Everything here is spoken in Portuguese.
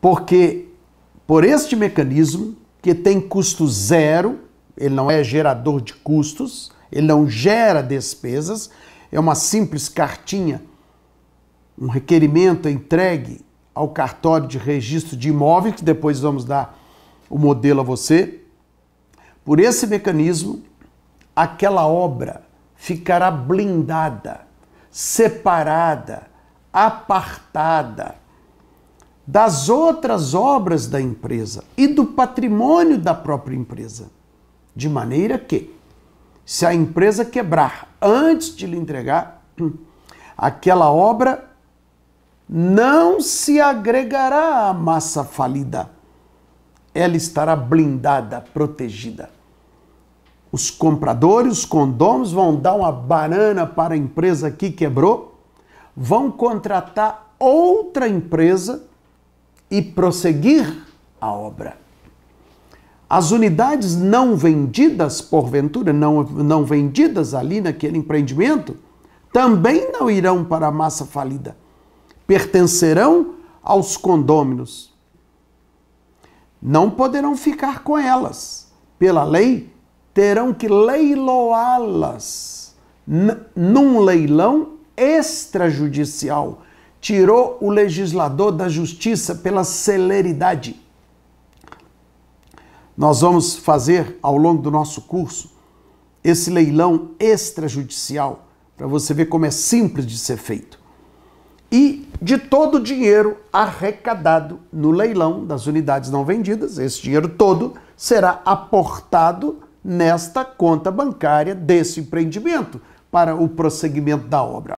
Porque por este mecanismo, que tem custo zero, ele não é gerador de custos, ele não gera despesas, é uma simples cartinha, um requerimento entregue ao cartório de registro de imóvel, que depois vamos dar o modelo a você. Por esse mecanismo, aquela obra ficará blindada, separada, apartada das outras obras da empresa e do patrimônio da própria empresa. De maneira que, se a empresa quebrar antes de lhe entregar, aquela obra não se agregará à massa falida. Ela estará blindada, protegida. Os compradores, os condomos vão dar uma banana para a empresa que quebrou, vão contratar outra empresa e prosseguir a obra. As unidades não vendidas, porventura, não, não vendidas ali naquele empreendimento, também não irão para a massa falida. Pertencerão aos condôminos. Não poderão ficar com elas. Pela lei, terão que leiloá-las num leilão extrajudicial tirou o legislador da justiça pela celeridade. Nós vamos fazer ao longo do nosso curso esse leilão extrajudicial para você ver como é simples de ser feito. E de todo o dinheiro arrecadado no leilão das unidades não vendidas, esse dinheiro todo será aportado nesta conta bancária desse empreendimento para o prosseguimento da obra.